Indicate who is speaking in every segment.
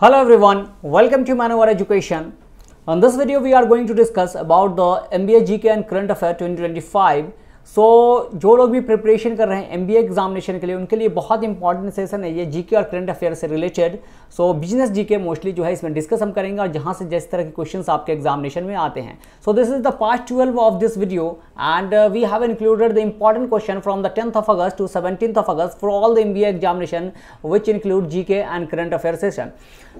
Speaker 1: Hello everyone, welcome to Manpower Education. On this video, we are going to discuss about the MBA GK and Current Affairs 2025 so so, जो लोग भी preparation कर रहे हैं M examination के लिए उनके लिए बहुत इंपॉर्टेंट सेशन है ये जीके और करंट अफेयर से related so business GK mostly जो है इसमें डिस्कस हम करेंगे और जहाँ से जिस तरह के क्वेश्चन आपके एग्जामिनेशन में आते हैं so this is the past twelve of this video and we have included the important question from the tenth of August to seventeen of August for all the M examination which include G K and current affair session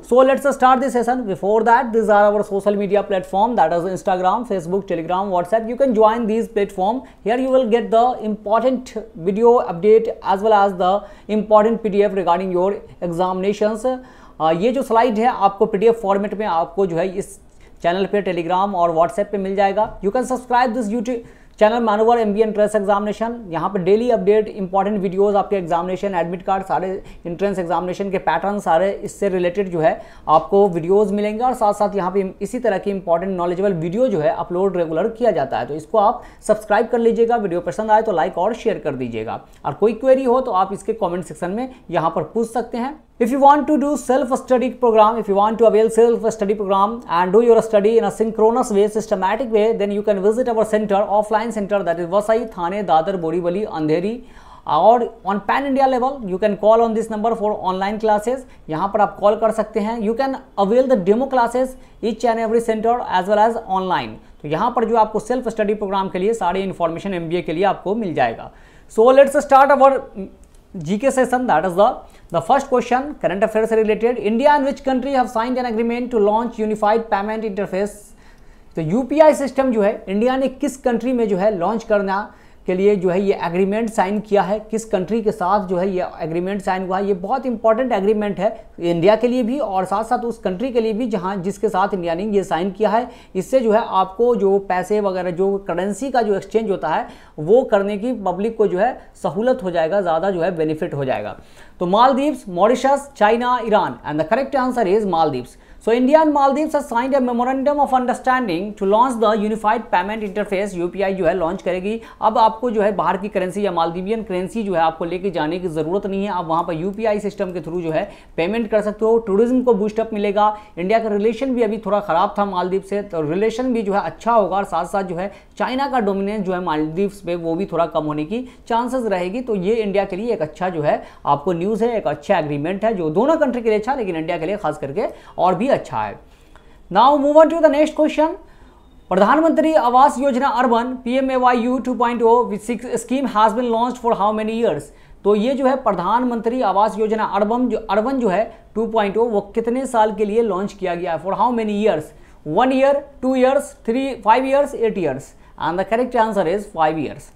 Speaker 1: so let's start this session before that this are our social media platform that is Instagram Facebook Telegram WhatsApp you can join this platform here you will get the important video update as well as the important pdf regarding your examinations uh, ये जो slide है आपको PDF format में आपको जो है इस channel पे Telegram और WhatsApp पे मिल जाएगा You can subscribe this YouTube. Channel मानोवर एम बी एंट्रेंस एग्जामिनेशन यहाँ पर डेली अपडेट इंपॉर्टेंट वीडियोज आपके एग्जामिनेशन एडमिट कार्ड सारे इंट्रेंस एग्जामिनेशन के पैटर्न सारे इससे रिलेटेड जो है आपको वीडियोज़ मिलेंगे और साथ साथ यहाँ पे इसी तरह की इंपॉर्टेंट नॉलेजेबल वीडियो जो है अपलोड रेगुलर किया जाता है तो इसको आप सब्सक्राइब कर लीजिएगा वीडियो पसंद आए तो लाइक और शेयर कर दीजिएगा और कोई क्वेरी हो तो आप इसके कॉमेंट सेक्शन में यहाँ पर पूछ सकते हैं If you want to do self-study program, if you want to avail self-study program and do your study in a synchronous way, systematic way, then you can visit our center, offline center that is Vasai, Thane, Dadar, Borivali, Andheri. और on pan India level you can call on this number for online classes यहाँ पर आप call कर सकते हैं you can avail the demo classes each and every centre as well as online तो यहाँ पर जो आपको सेल्फ स्टडी प्रोग्राम के लिए सारे इन्फॉर्मेशन एमबीए के लिए आपको मिल जाएगा so let's start our GK session that is the The first question, current affairs related. India and which country have signed an agreement to launch unified payment interface? तो UPI system जो है India ने किस country में जो है launch करना के लिए जो है ये एग्रीमेंट साइन किया है किस कंट्री के साथ जो है ये एग्रीमेंट साइन हुआ है ये बहुत इंपॉर्टेंट एग्रीमेंट है इंडिया के लिए भी और साथ साथ उस कंट्री के लिए भी जहाँ जिसके साथ इंडिया ने ये साइन किया है इससे जो है आपको जो पैसे वगैरह जो करेंसी का जो एक्सचेंज होता है वो करने की पब्लिक को जो है सहूलत हो जाएगा ज़्यादा जो है बेनिफिट हो जाएगा तो Maldives Mauritius China Iran and the correct answer is Maldives So India and Maldives have signed a memorandum of understanding to launch the unified payment interface UPI जो है लॉन्च करेगी अब आपको जो है बाहर की करेंसी या मालदीवियन करेंसी जो है आपको लेके जाने की ज़रूरत नहीं है आप वहाँ पर यूपीआई सिस्टम के थ्रू जो है पेमेंट कर सकते हो टूरिज्म को बूस्टअप मिलेगा इंडिया का रिलेशन भी अभी थोड़ा ख़राब था मालदीव से तो रिलेशन भी जो है अच्छा होगा और साथ साथ जो है चाइना का डोमिनेंस जो है मालदीव्स पे वो भी थोड़ा कम होने की चांसेस रहेगी तो ये इंडिया के लिए एक अच्छा जो है आपको न्यूज़ है एक अच्छा एग्रीमेंट है जो दोनों कंट्री के लिए अच्छा लेकिन इंडिया के लिए खास करके और भी अच्छा है now move on to the next question Pradhanmantri Awas Yojana urban P M A Y U two point O scheme has been launch for how many years तो ये जो है प्रधानमंत्री आवास योजना अर्बन जो अर्बन जो है 2.0 वो कितने साल के लिए लॉन्च किया गया है for how many years one year two years three five years eight years and the correct answer is five years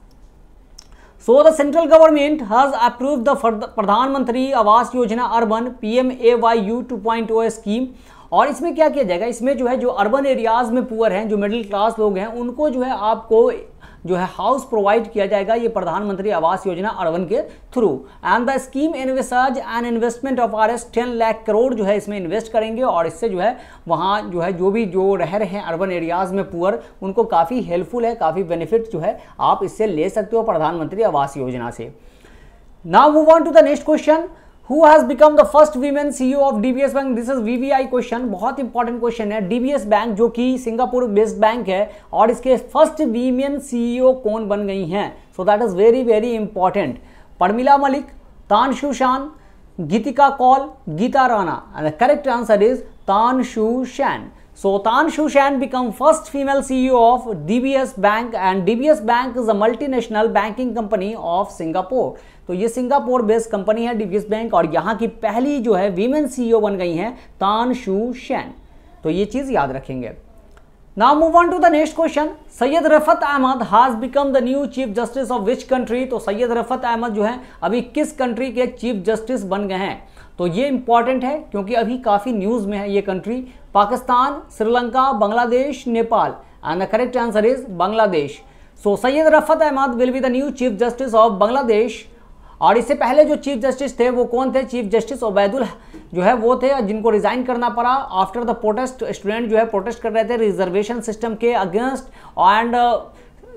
Speaker 1: so the central government has So the Pradhanmantri Awas Yojana urban P M A Y U two point O scheme और इसमें क्या किया जाएगा इसमें जो है जो urban areas में पुअर हैं जो मिडिल क्लास लोग हैं उनको जो है आपको जो है हाउस प्रोवाइड किया जाएगा ये प्रधानमंत्री आवास योजना अर्बन के through and the scheme envisages and investment of R S ten lakh crore जो है इसमें इन्वेस्ट करेंगे और इससे जो है वहाँ जो है जो भी जो रह रहे हैं अर्बन एरियाज़ में पुअर उनको काफ़ी हेल्पफुल है काफ़ी बेनिफिट जो है आप इससे ले सकते हो प्रधानमंत्री आवास योजना से नाउ वो want to the next question who has become the first women CEO of DBS bank this is VVI question बहुत इंपॉर्टेंट क्वेश्चन है डीबीएस बैंक जो कि सिंगापुर बेस्ड बैंक है और इसके फर्स्ट वीमेन सीईओ कौन बन गई हैं so that is very very important Pramila Malik Tan Su Shan Geetika Kaul Geeta Rana and the correct answer is Tan Su Shan Shan Sothan Shushan become first female CEO of DBS Bank and DBS Bank is a multinational banking company of Singapore. तो ये Singapore based company है D B S bank और यहां की पहली जो है women CEO e बन गई हैं तान शु शैन तो ये चीज याद रखेंगे now move on to the next question Syed Rafat Ahmed has become the new chief justice of which country तो सैयद रफत अहमद जो है अभी किस कंट्री के चीफ जस्टिस बन गए हैं तो ये इंपॉर्टेंट है क्योंकि अभी काफ़ी न्यूज़ में है ये country Pakistan Sri Lanka Bangladesh Nepal and the correct answer is Bangladesh so Syed Rafat Ahmed will be the new chief justice of Bangladesh और इससे पहले जो चीफ जस्टिस थे वो कौन थे चीफ जस्टिस ओबैदुल जो है वो थे जिनको रिज़ाइन करना पड़ा आफ्टर द प्रोटेस्ट स्टूडेंट जो है प्रोटेस्ट कर रहे थे रिजर्वेशन सिस्टम के against and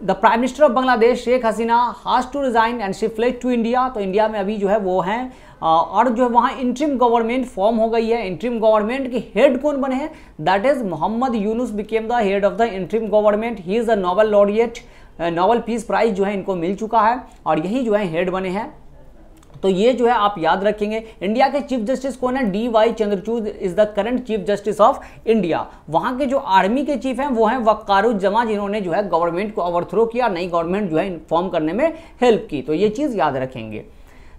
Speaker 1: the prime minister of Bangladesh Sheikh Hasina has to resign and she fled to India तो इंडिया में अभी जो है वो हैं और जो है वहाँ इंट्रीम गवर्नमेंट फॉर्म हो गई है इंट्रीम गवर्नमेंट के हेड कौन बने हैं that is Mohammad Yunus became the head of the interim government he is a Nobel laureate Nobel peace prize जो है इनको मिल चुका है और यही जो है हेड बने हैं तो ये जो है आप याद रखेंगे इंडिया के चीफ जस्टिस कौन है D Y Chandrachud is the current chief justice of India वहां के जो आर्मी के चीफ हैं वो हैं वक्कारुजमा जिन्होंने जो है गवर्नमेंट को ओवरथ्रो किया नई गवर्नमेंट जो है इन्फॉर्म करने में हेल्प की तो ये चीज़ याद रखेंगे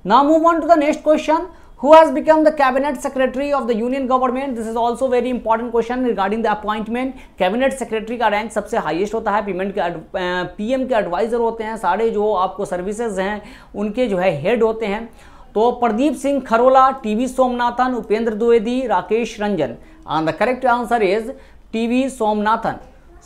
Speaker 1: ना move on to the next question who has become the cabinet secretary of the union government this is also very important question regarding the appointment cabinet secretary का रैंक सबसे हाईएस्ट होता है पेमेंट के पीएम के adviser होते हैं सारे जो आपको सर्विसेज हैं उनके जो है हेड होते हैं तो Pradeep Singh Kharola TV Somanathan Upendra Dwivedi Rakesh Ranjan and the correct answer is TV Somanathan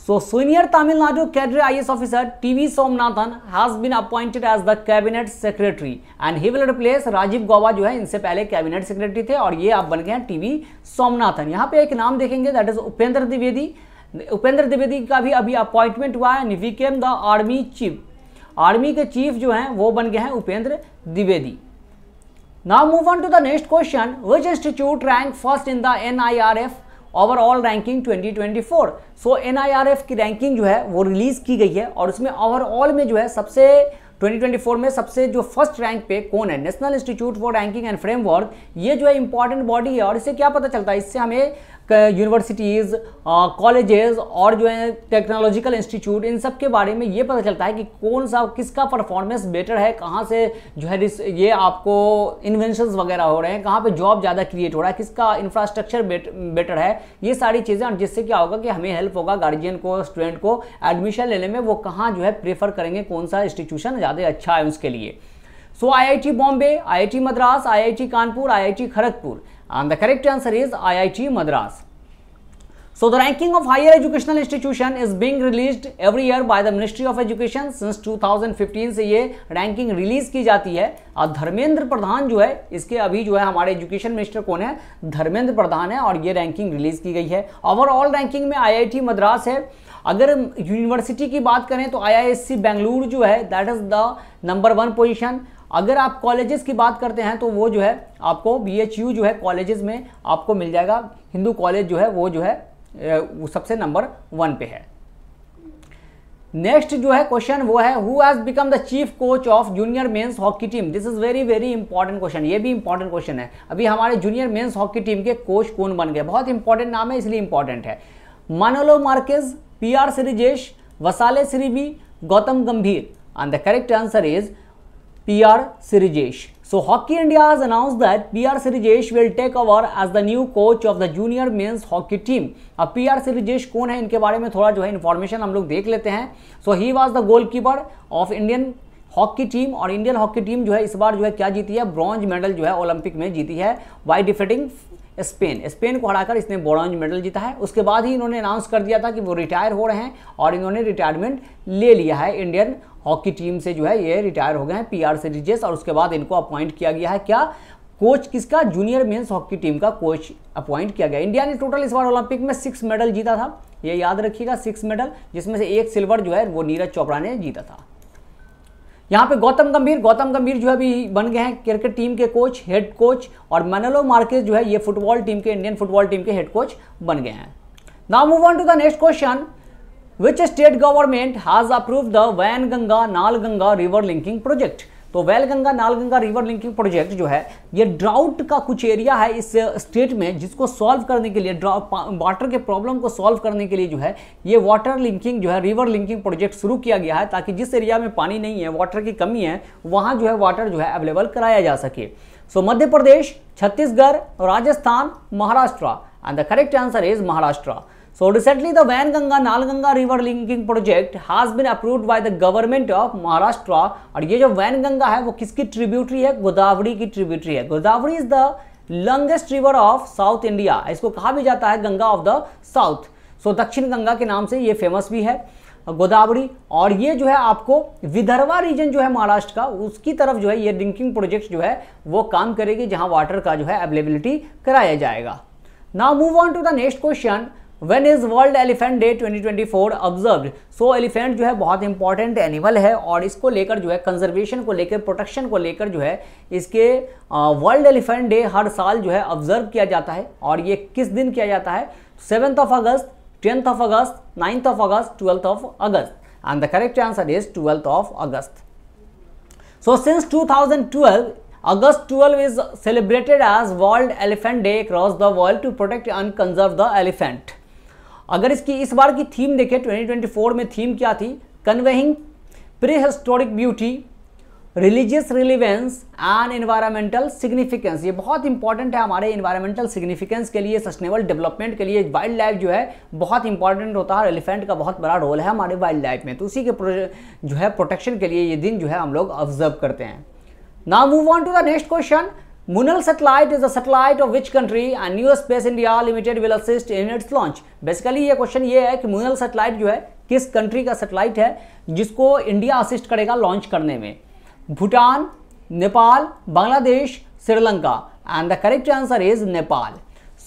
Speaker 1: So senior Tamil Nadu cadre IS officer TV Somnathan has been appointed as the cabinet secretary and he will replace Rajiv Gauba जो है इनसे पहले कैबिनेट सेक्रेटरी थे और ये आप बन गए हैं टीवी सोमनाथन यहाँ पे एक नाम देखेंगे दैट इज उपेंद्र द्विवेदी उपेंद्र द्विवेदी का भी अभी अपॉइंटमेंट हुआ है निविकेम द आर्मी चीफ आर्मी के चीफ जो हैं वो बन गए हैं Upendra Dwivedi now move on to the next question which institute rank first in the N I R F overall ranking 2024 so N की रैंकिंग जो है वो रिलीज़ की गई है और उसमें ओवरऑल में जो है सबसे 2024 में सबसे जो फर्स्ट रैंक पे कौन है national institute for ranking and framework ये जो है इंपॉर्टेंट बॉडी है और इससे क्या पता चलता है इससे हमें यूनिवर्सिटीज़ कॉलेजेस और जो है टेक्नोलॉजिकल इंस्टीट्यूट इन सब के बारे में ये पता चलता है कि कौन सा किसका परफॉर्मेंस बेटर है कहाँ से जो है ये आपको इन्वेंशन वगैरह हो रहे हैं कहाँ पर जॉब ज़्यादा क्रिएट हो रहा है किसका इंफ्रास्ट्रक्चर बेट, बेटर है ये सारी चीज़ें जिससे क्या होगा कि हमें हेल्प होगा गार्जियन को स्टूडेंट को एडमिशन लेने में वो कहाँ जो है प्रेफर करेंगे कौन सा इंस्टीट्यूशन ज़्यादा अच्छा है उसके लिए सो आई बॉम्बे आई मद्रास आई कानपुर आई Kharagpur and the correct answer is IIT Madras. So the ranking of higher educational institution is being released every year by the Ministry of Education since 2015 से ये ranking release की जाती है और धर्मेंद्र प्रधान जो है इसके अभी जो है हमारे education minister कौन है धर्मेंद्र प्रधान है और ये ranking release की गई है overall ranking में IIT Madras है अगर यूनिवर्सिटी की बात करें तो आईआईएससी बेंगलुरु जो है that is the number one position अगर आप कॉलेजेस की बात करते हैं तो वो जो है आपको बी जो है कॉलेजेस में आपको मिल जाएगा हिंदू कॉलेज जो है वो जो है सबसे नंबर वन पे है नेक्स्ट जो है क्वेश्चन वो है who has become the chief coach of junior men's hockey team this is very very important question ये भी इंपॉर्टेंट क्वेश्चन है अभी हमारे जूनियर मेंस हॉकी टीम के कोच कौन बन गए बहुत इंपॉर्टेंट नाम है इसलिए इंपॉर्टेंट है Manolo Marquez P R Sreejesh वसाले सिरीबी Gautam Gambhir and the correct answer is PR Sirijesh. So Hockey India has announced that PR Sirijesh will take over as the new coach of the junior men's hockey team. अब PR Sirijesh कौन है इनके बारे में थोड़ा जो है इन्फॉर्मेशन हम लोग देख लेते हैं so he was the goalkeeper of Indian hockey team और इंडियन हॉकी टीम जो है इस बार जो है क्या जीती है ब्रॉन्ज मेडल जो है ओलंपिक में जीती है वाई डिफेटिंग स्पेन स्पेन को हराकर इसने ब्रॉन्ज मेडल जीता है उसके बाद ही इन्होंने अनाउंस कर दिया था कि वो रिटायर हो रहे हैं और इन्होंने रिटायरमेंट ले लिया है इंडियन हॉकी टीम से जो है ये रिटायर हो गए हैं पीआर सीजेस और उसके बाद इनको अपॉइंट किया गया है क्या कोच किसका जूनियर मेंस हॉकी टीम का कोच अपॉइंट किया गया इंडिया ने टोटल इस बार ओलंपिक में सिक्स मेडल जीता था ये याद रखिएगा सिक्स मेडल जिसमें से एक सिल्वर जो है वो नीरज चोपड़ा ने जीता था यहाँ पे गौतम गंभीर गौतम गंभीर जो है अभी बन गए हैं क्रिकेट टीम के कोच हेड कोच और मैनलो मार्केस जो है ये फुटबॉल टीम के इंडियन फुटबॉल टीम के हेड कोच बन गए हैं now move on to the next question which state government has approve the Wainganga Nalganga river linking project तो Ganga Nalganga river linking project जो है ये ड्राउट का कुछ एरिया है इस स्टेट में जिसको सॉल्व करने के लिए वाटर के प्रॉब्लम को सॉल्व करने के लिए जो है ये वाटर लिंकिंग जो है रिवर लिंकिंग प्रोजेक्ट शुरू किया गया है ताकि जिस एरिया में पानी नहीं है वाटर की कमी है वहाँ जो है वाटर जो है अवेलेबल कराया जा सके so so, Madhya Pradesh Chhattisgarh Rajasthan Maharashtra and the correct answer is Maharashtra So recently the नाल Nalganga river linking project has been approved by the government of Maharashtra और ये जो गंगा है वो किसकी ट्रिब्यूटरी है गोदावरी की ट्रिब्यूटरी है Godavari is the longest river of south India इसको कहा भी जाता है Ganga of the south so Dakshin Ganga के नाम से ये फेमस भी है गोदावरी और ये जो है आपको विदर्भा रीजन जो है महाराष्ट्र का उसकी तरफ जो है ये ड्रिंकिंग प्रोजेक्ट जो है वो काम करेगी जहां वाटर का जो है अवेलेबिलिटी कराया जाएगा now move on to the next question when is world elephant day 2024 observe so elephant जो है बहुत इंपॉर्टेंट एनिमल है और इसको लेकर जो है कंजर्वेशन को लेकर प्रोटेक्शन को लेकर जो है इसके वर्ल्ड एलिफेंट डे हर साल जो है ऑब्जर्व किया जाता है और ये किस दिन किया जाता है seventh of August tenth of August ninth of August twelfth of August correct answer is answer is 12th of August. So since 2012, August 12 is celebrated as World Elephant Day across the world to protect and conserve the elephant. अगर इसकी इस बार की theme देखें 2024 में theme क्या थी conveying prehistoric beauty religious relevance and environmental significance ये बहुत इंपॉर्टेंट है हमारे इन्वायरमेंटल सिग्निफिकेंस के लिए सस्टेनेबल डेवलपमेंट के लिए वाइल्ड लाइफ जो है बहुत इंपॉर्टेंट होता है और एलिफेंट का बहुत बड़ा रोल है हमारे वाइल्ड लाइफ में तो उसी के जो है प्रोटेक्शन के लिए ये दिन जो है हम लोग ऑब्जर्व करते हैं now move on to the next question Munal satellite is a satellite of which country and New Space India Limited will assist in its launch. Basically ये question ये है कि Munal satellite जो है किस कंट्री का सैटेलाइट है जिसको इंडिया असिस्ट करेगा लॉन्च करने में Bhutan Nepal Bangladesh Sri Lanka and the correct answer is Nepal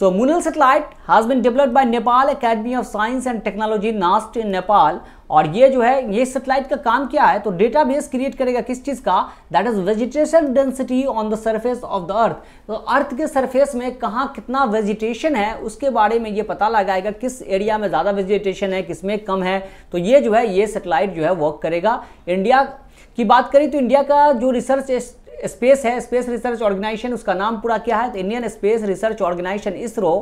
Speaker 1: So Munal satellite has been developed by Nepal Academy of Science and Technology NAST in Nepal और ये जो है ये सेटेलाइट का काम क्या है तो डेटा बेस क्रिएट करेगा किस चीज़ का that is vegetation density on the surface of the earth तो अर्थ के सरफेस में कहाँ कितना वेजिटेशन है उसके बारे में ये पता लगाएगा किस एरिया में ज़्यादा वेजिटेशन है किस में कम है तो ये जो है ये सेटेलाइट जो है वर्क करेगा इंडिया की बात करें तो इंडिया का जो रिसर्च स्पेस है स्पेस रिसर्च ऑर्गेनाइजेशन उसका नाम पूरा क्या है तो Indian space research organisation ISRO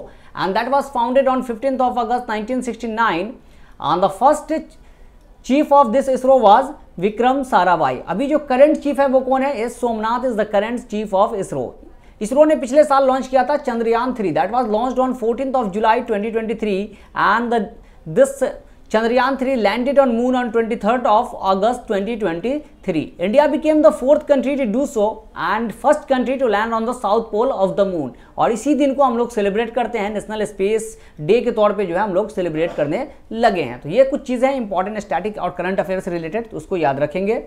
Speaker 1: and that was founded on fifteen of August nine on the first chief of this ISRO was Vikram Sarabhai अभी जो करंट चीफ है वो कौन है S Somnath is the current chief of ISRO ISRO ने पिछले साल launch किया था Chandrayaan three that was launch on fourteen of July 2023 and this Chandrayaan three landed on moon on twenty third of August twenty twenty three India became the fourth country to do so and first country to land on the south pole of the moon और इसी दिन को हम लोग celebrate करते हैं national space day के तौर पे जो है हम लोग सेलिब्रेट करने लगे हैं तो ये कुछ चीज़ें इंपॉर्टेंट स्टैटिक और करंट अफेयर से रिलेटेड तो उसको याद रखेंगे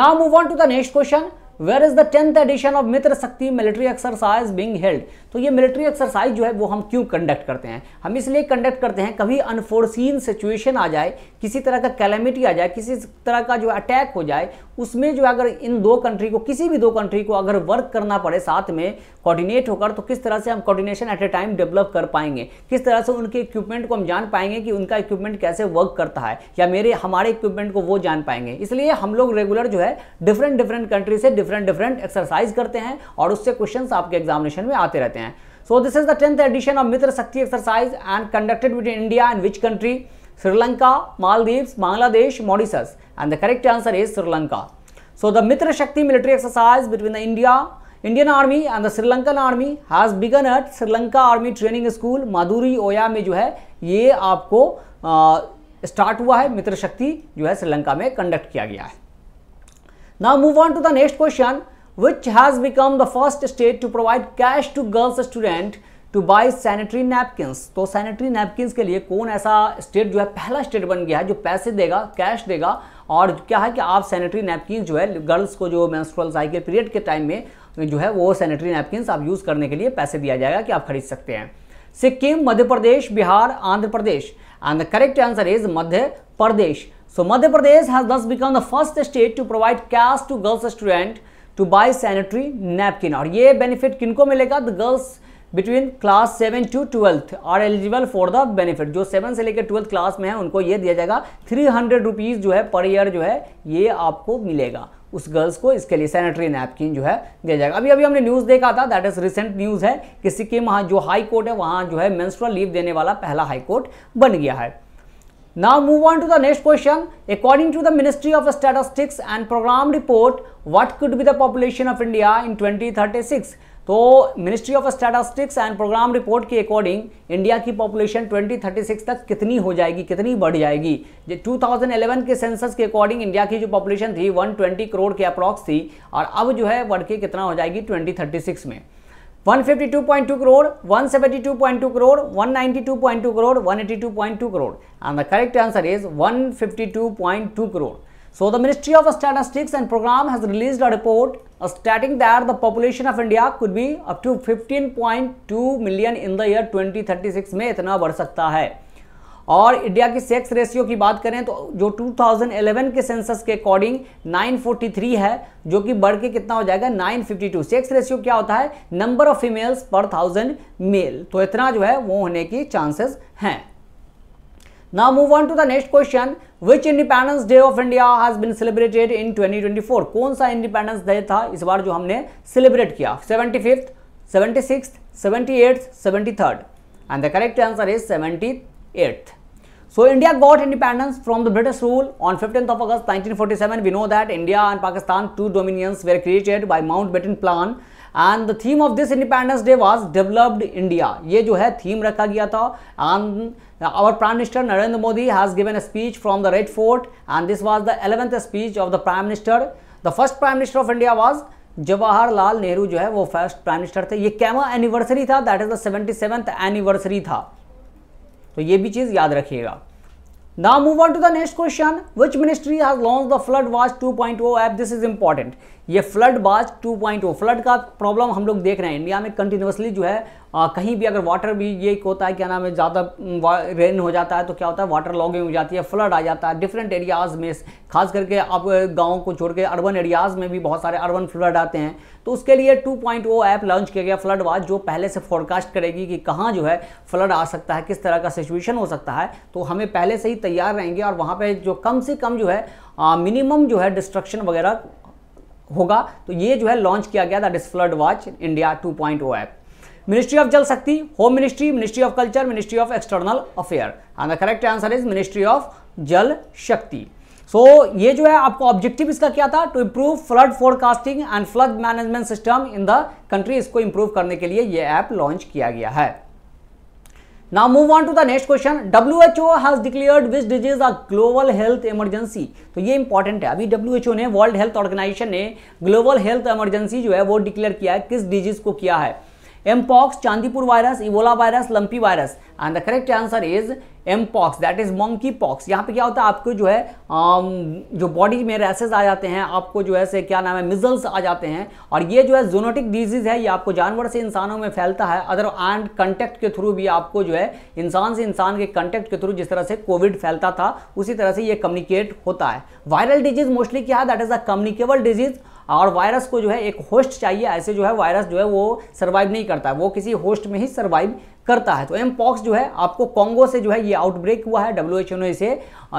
Speaker 1: now move on to the next question where is the tenth edition of Mitra Shakti military exercise Bing held तो ये मिलिट्री एक्सरसाइज जो है वो हम क्यों कंडक्ट करते हैं हम इसलिए कंडक्ट करते हैं कभी अनफोर्सिन सिचुएशन आ जाए किसी तरह का कैलेमिटी आ जाए किसी तरह का जो अटैक हो जाए उसमें जो अगर इन दो कंट्री को किसी भी दो कंट्री को अगर वर्क करना पड़े साथ में कोऑर्डिनेट होकर तो किस तरह से हम coordination at a time develop कर पाएंगे किस तरह से उनके इक्विपमेंट को हम जान पाएंगे कि उनका इक्विपमेंट कैसे वर्क करता है या मेरे हमारे इक्विपमेंट को वो जान पाएंगे इसलिए हम लोग रेगुलर जो है डिफरेंट डिफरेंट कंट्री से डिफरेंट डिफरेंट एक्सरसाइज करते हैं और उससे क्वेश्चन आपके एग्जामिनेशन में आते रहते हैं so this is the tenth edition of Mitra Shakti exercise and conducted between India and which country Sri Lanka, Maldives, Bangladesh, Mauritius and the correct answer is Sri Lanka. So the Mitra Shakti military exercise between the India, Indian Army and the Sri Lankan Army has begun at Sri Lanka Army Training School Maduru Oya में जो है ये आपको आ, start हुआ है मित्र शक्ति जो है श्रीलंका में कंडक्ट किया गया है now move on to the next question which has become the first state to provide cash to girls student to buy sanitary napkins तो सैनिटरी नैपकिंस के लिए कौन ऐसा स्टेट जो है पहला स्टेट बन गया है जो पैसे देगा कैश देगा और क्या है कि आप सैनिटरी नैपकिन जो है गर्ल्स को जो मेंस्ट्रुअल साइकिल पीरियड के टाइम में जो है वो सैनिटरी नैपकिन आप यूज़ करने के लिए पैसे दिया जाएगा कि आप खरीद सकते हैं Sikkim Madhya Pradesh Bihar Andhra Pradesh and the correct answer is Madhya Pradesh so Madhya Pradesh has this become the first state to provide cash to girls student to buy sanitary napkin और ये बेनिफिट किनको मिलेगा the girls between class seven to twelfth are eligible for the benefit जो seven से लेकर twelfth class में है उनको ये दिया जाएगा थ्री हंड्रेड रुपीज़ जो है पर ईयर जो है ये आपको मिलेगा उस गर्ल्स को इसके लिए सैनिटरी नैपकिन जो है दिया जाएगा अभी अभी हमने न्यूज़ देखा था दैट इज़ रिसेंट न्यूज़ है कि सिक्किम जो हाई कोर्ट है वहाँ जो है मेंस्ट्रुअल लीव देने वाला पहला हाई कोर्ट बन गया है now move on to the next question according to the ministry of Statistics and programme report what could be the population of India in 2036? तो ministry of statistics and programme report के according India की population 2036 तक कितनी हो जाएगी कितनी बढ़ जाएगी जो 2011 के सेंसस के अकॉर्डिंग इंडिया की जो पॉपुलेशन थी 120 करोड़ के अप्रॉक्स थी और अब जो है बढ़ के कितना हो जाएगी 2036 में 152.2 crore 172.2 crore 192.2 crore 182.2 crore and the correct answer is 152.2 crore So the Ministry of Statistics and Program has released a report stating that the population of India could be up to 15.2 million in the year 2036 में इतना बढ़ सकता है और इंडिया की sex ratio की बात करें तो जो 2011 के सेंसस के अकॉर्डिंग 943 है जो कि बढ़ के कितना हो जाएगा 952 सेक्स रेशियो क्या होता है नंबर ऑफ फीमेल्स पर थाउजेंड मेल तो इतना जो है वो होने की चांसेस हैं Now move on to the next question. Which Independence Day of India has been celebrated in 2024? कौन सा Independence Day था इस बार जो हमने celebrate किया 75th, 76th, 78th, 73rd. And the correct answer is 78th. So India got independence from the British rule on 15th of August 1947. We know that India and Pakistan, two dominions, were created by Mountbatten Plan. And the theme of this independence day was developed India ये जो है theme रखा गया था and our Prime Minister Narendra Modi has given a speech from the Red Fort and this was the 11th speech of the Prime Minister. The first Prime Minister of India was Jawaharlal Nehru जो है वो first prime minister थे ये कैमा anniversary था that is the seventy seventh anniversary था तो ये भी चीज़ याद रखिएगा now move on to the next question which ministry has launched the flood watch 2.0 app this is important ये फ्लड बाज 2.0 फ्लड का प्रॉब्लम हम लोग देख रहे हैं इंडिया में कंटिन्यूसली जो है आ, कहीं भी अगर वाटर भी ये होता है क्या नाम है ज़्यादा रेन हो जाता है तो क्या होता है वाटर लॉगिंग हो जाती है फ्लड आ जाता है डिफरेंट एरियाज़ में खास करके अब गाँव को छोड़ के अर्बन एरियाज़ में भी बहुत सारे अर्बन फ्लड आते हैं तो उसके लिए 2.0 ऐप लॉन्च किया गया फ्लड वाच जो पहले से फॉरकास्ट करेगी कि कहाँ जो है फ्लड आ सकता है किस तरह का सिचुएशन हो सकता है तो हमें पहले से ही तैयार रहेंगे और वहाँ पर जो कम से कम जो है मिनिमम जो है डिस्ट्रक्शन वगैरह होगा तो ये जो है लॉन्च किया गया that is flood watch India two point O app ministry of Jal Shakti home ministry ministry of culture ministry of external affair and the correct answer is ministry of Jal Shakti so so, ये जो है आपको ऑब्जेक्टिव इसका क्या था to improve flood forecasting and flood management system in the country इसको improve करने के लिए ये ऐप लॉन्च किया गया है Now move on to the next question. WHO has declared which disease a global health emergency. तो ये इंपॉर्टेंट है अभी WHO ने वर्ल्ड हेल्थ ऑर्गेनाइजेशन ने ग्लोबल हेल्थ इमरजेंसी जो है वो डिक्लेयर किया है किस डिजीज को किया है mpox Chandipura virus ebola virus lumpy virus and the correct answer is mpox that is monkey pox यहाँ पे क्या होता है आपको जो है um, जो बॉडी में रैसेज आ जाते हैं आपको जो है से क्या नाम है मिजल्स आ जाते हैं और ये जो है जोनोटिक डिजीज है ये आपको जानवर से इंसानों में फैलता है अदर एंड कंटेक्ट के थ्रू भी आपको जो है इंसान से इंसान के कंटेक्ट के थ्रू जिस तरह से कोविड फैलता था उसी तरह से ये कम्युनिकेट होता है वायरल डिजीज मोस्टली क्या है that is a communicable disease और वायरस को जो है एक होस्ट चाहिए ऐसे जो है वायरस जो है वो सर्वाइव नहीं करता है वो किसी होस्ट में ही सर्वाइव करता है तो एम पॉक्स जो है आपको कॉन्गो से जो है ये आउटब्रेक हुआ है डब्ल्यू एच ओ ने इसे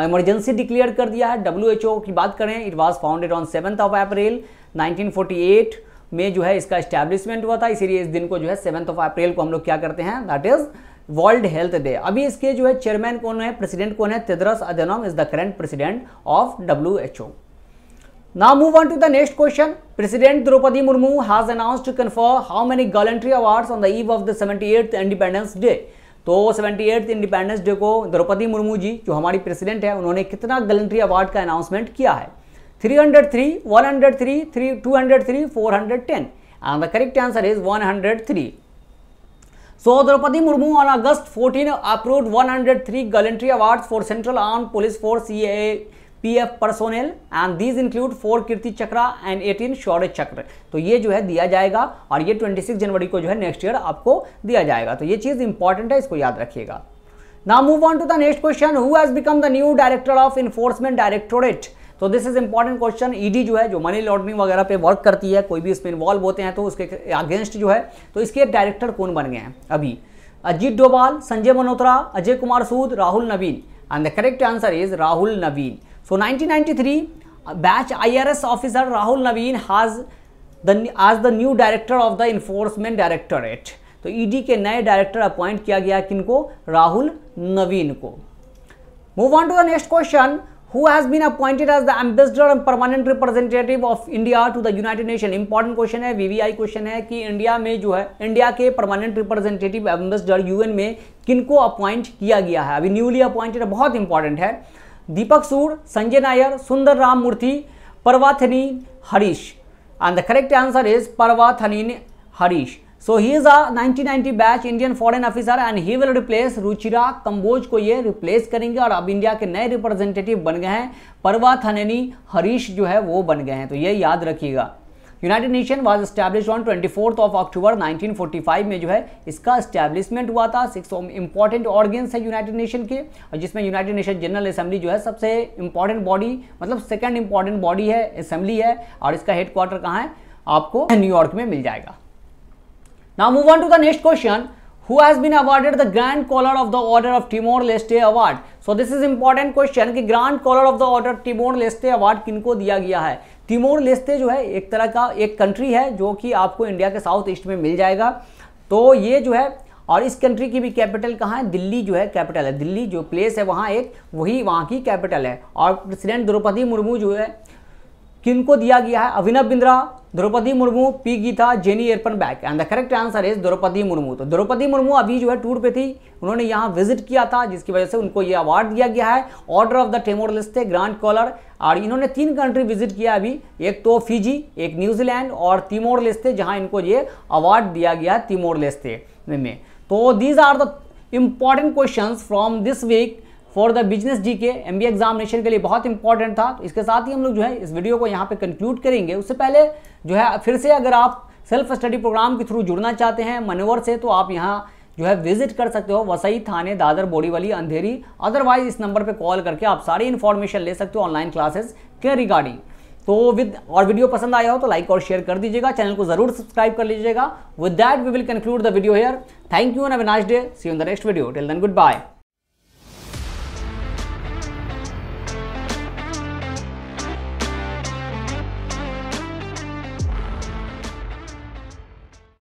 Speaker 1: इमरजेंसी डिक्लेयर कर दिया है डब्ल्यू एच ओ की बात करें it was founded on seventh of April 1948 में जो है इसका इस्टेब्लिशमेंट हुआ था इसीलिए इस दिन को जो है सेवंथ ऑफ अप्रैल को हम लोग क्या करते हैं that is world health day अभी इसके जो है चेयरमैन कौन है प्रेसिडेंट कौन है Tedros Adhanom is the current president of W H O Now move on to the next question. President Draupadi Murmu has announced to confer how many gallantry awards on the eve of the 78th Independence Day. तो 78th independence day को द्रौपदी मुर्मू जी जो हमारी president है उन्होंने कितना गलंट्री award का announcement किया है 303, 103, 3, 203, 410 and the correct answer is 103. So Draupadi Murmu on August 14 approved 103 gallantry awards for Central Armed Police Force CAA PF personnel and these include four Kirti Chakra and eighteen शौर्य चक्र तो ये जो है दिया जाएगा और ये 26 जनवरी को जो है नेक्स्ट ईयर आपको दिया जाएगा तो ये चीज़ इंपॉर्टेंट है इसको याद रखिएगा now move on to the next question who has become the new director of enforcement directorate तो this is important question ED जो है जो मनी लॉन्ड्रिंग वगैरह पे वर्क करती है कोई भी इसमें इन्वॉल्व होते हैं तो उसके अगेंस्ट जो है तो इसके डायरेक्टर कौन बन गए हैं अभी Ajit Doval Sanjay Malhotra Ajay Kumar Sood Rahul Navin and the correct answer is Rahul Navin so nineteen batch I officer Rahul Navin has आज the new director of the enforcement directorate तो ईडी e के नए डायरेक्टर अपॉइंट किया गया किन को राहुल नवीन को move on to the next question who has been appointed as the ambassador and permanent representative of India to the united nation important question है VVI question है कि इंडिया में जो है इंडिया के परमानेंट रिप्रेजेंटेटिव एम्बेसडर यूएन में किनको appoint किया गया है अभी न्यूली अपॉइंटेड बहुत इंपॉर्टेंट है. दीपक सूर Sanjay Nair Sundar Ram Murthy Parvathaneni Harish and the correct answer is Parvathaneni Harish so he is a ninety batch Indian foreign officer and he will replace Ruchira Kamboj को ये रिप्लेस करेंगे और अब इंडिया के नए रिप्रेजेंटेटिव बन गए हैं परवाथनी हरीश जो है वो बन गए हैं तो ये याद रखिएगा united nation was establish on twenty of October 1945 में जो है इसका स्टैब्लिशमेंट हुआ था सिक्स इंपॉर्टेंट ऑर्गेन्स है यूनाइटेड नेशन के और जिसमें यूनाइटेड नेशन जनरल असेंबली जो है सबसे इंपॉर्टेंट बॉडी मतलब सेकेंड इंपॉर्टेंट बॉडी है असेंबली है और इसका हेडक्वार्टर कहाँ है आपको न्यूयॉर्क में मिल जाएगा now move on to the next question who has been awarded the grand collar of the order of timor leste award so this is important question कि grand collar of the order timor leste award किनको दिया गया है timor leste जो है एक तरह का एक country है जो कि आपको india के south east में मिल जाएगा तो ये जो है और इस कंट्री की भी कैपिटल कहाँ है दिल्ली जो है कैपिटल है दिल्ली जो प्लेस है वहाँ एक वही वहाँ की कैपिटल है और प्रेसिडेंट द्रौपदी मुर्मू जो है किनको दिया गया है Abhinav Bindra Droupadi Murmu P Geetha Jenny Erpenbeck and the correct answer is Droupadi Murmu तो द्रौपदी मुर्मू अभी जो है टूर पे थी उन्होंने यहाँ विजिट किया था जिसकी वजह से उनको ये अवार्ड दिया गया है ऑर्डर ऑफ द टेमोरलिस्ट थे ग्रांड कॉलर और इन्होंने तीन कंट्री विजिट किया अभी एक तो फिजी एक न्यूजीलैंड और तिमोर थे जहाँ इनको ये अवार्ड दिया गया है तिमोर लेस्ते में तो these are the important question from this week for the business G K M examination के लिए बहुत इंपॉर्टेंट था तो इसके साथ ही हम लोग जो है इस वीडियो को यहाँ पे कंक्लूड करेंगे उससे पहले जो है फिर से अगर आप सेल्फ स्टडी प्रोग्राम के थ्रू जुड़ना चाहते हैं मनोवर से तो आप यहाँ जो है विजिट कर सकते हो वसई थाने दादर बोरीवली अंधेरी अदरवाइज इस नंबर पर कॉल करके आप सारी इन्फॉर्मेशन ले सकते हो ऑनलाइन क्लासेस के रिगार्डिंग तो विद और वीडियो पसंद आया हो तो लाइक और शेयर कर दीजिएगा चैनल को जरूर सब्सक्राइब कर लीजिएगा with that we will conclude the video here thank you and have a nice day see on the next video till then good bye